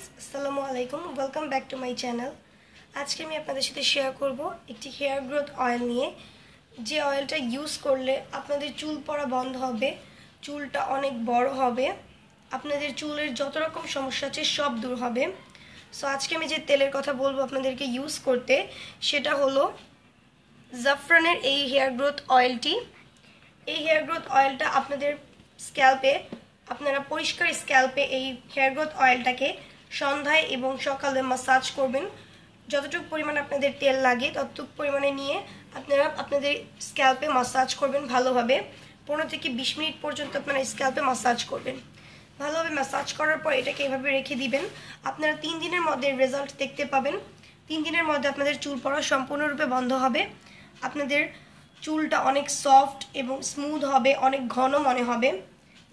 friends আসসালামু আলাইকুম welcome back to my channel আজকে আমি আপনাদের সাথে শেয়ার করব একটি হেয়ার গ্রোথ অয়েল নিয়ে যে অয়েলটা ইউজ করলে আপনাদের চুল পড়া বন্ধ হবে চুলটা অনেক বড় হবে আপনাদের চুলের যত রকম সমস্যা আছে সব দূর হবে সো আজকে আমি যে তেলের কথা বলবো আপনাদেরকে ইউজ করতে সেটা হলো জাফরানের এই হেয়ার গ্রোথ অয়েলটি এই হেয়ার গ্রোথ অয়েলটা আপনাদের স্ক্যাল্পে আপনারা পরিষ্কার স্ক্যাল্পে এই হেয়ার গ্রোথ অয়েলটাকে সন্ধ্যায় এবং সকালে মাসাজ করবেন যতটুকু পরিমাণ আপনাদের তেল লাগে ততটুক পরিমাণে নিয়ে আপনারা আপনাদের স্ক্যাল্পে মাসাজ করবেন ভালোভাবে পনেরো থেকে বিশ মিনিট পর্যন্ত আপনারা স্ক্যাল্পে মাসাজ করবেন ভালোভাবে ম্যাসাজ করার পর এটাকে এভাবে রেখে দিবেন আপনারা তিন দিনের মধ্যে রেজাল্ট দেখতে পাবেন তিন দিনের মধ্যে আপনাদের চুল পড়া সম্পূর্ণরূপে বন্ধ হবে আপনাদের চুলটা অনেক সফট এবং স্মুথ হবে অনেক ঘন মনে হবে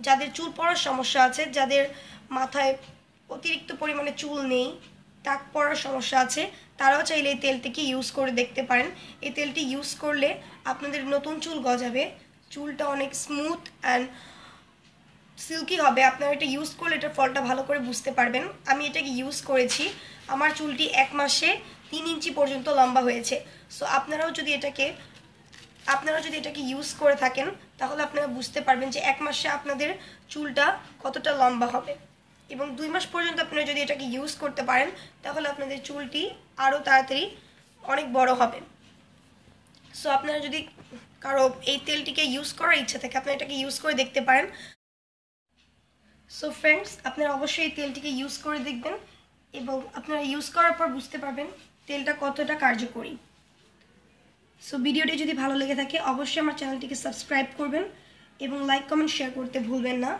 যাদের চুল পড়ার সমস্যা আছে যাদের মাথায় অতিরিক্ত পরিমাণে চুল নেই তাক পড়ার সমস্যা আছে তারাও চাইলে এই তেলটিকে ইউজ করে দেখতে পারেন এই তেলটি ইউজ করলে আপনাদের নতুন চুল গজাবে চুলটা অনেক স্মুথ অ্যান্ড সিল্কি হবে আপনারা এটা ইউজ করলে এটার ফলটা ভালো করে বুঝতে পারবেন আমি এটাকে ইউজ করেছি আমার চুলটি এক মাসে তিন ইঞ্চি পর্যন্ত লম্বা হয়েছে সো আপনারাও যদি এটাকে আপনারা যদি এটাকে ইউজ করে থাকেন তাহলে আপনারা বুঝতে পারবেন যে এক মাসে আপনাদের চুলটা কতটা লম্বা হবে এবং দুই মাস পর্যন্ত আপনারা যদি এটাকে ইউজ করতে পারেন তাহলে আপনাদের চুলটি আরও তাড়াতাড়ি অনেক বড় হবে সো আপনারা যদি কারো এই তেলটিকে ইউজ করার ইচ্ছা থাকে আপনারা এটাকে ইউজ করে দেখতে পারেন সো ফ্রেন্ডস আপনারা অবশ্যই এই তেলটিকে ইউজ করে দেখবেন এবং আপনারা ইউজ করার পর বুঝতে পারবেন তেলটা কতটা কার্যকরী সো ভিডিওটি যদি ভালো লেগে থাকে অবশ্যই আমার চ্যানেলটিকে সাবস্ক্রাইব করবেন এবং লাইক কমেন্ট শেয়ার করতে ভুলবেন না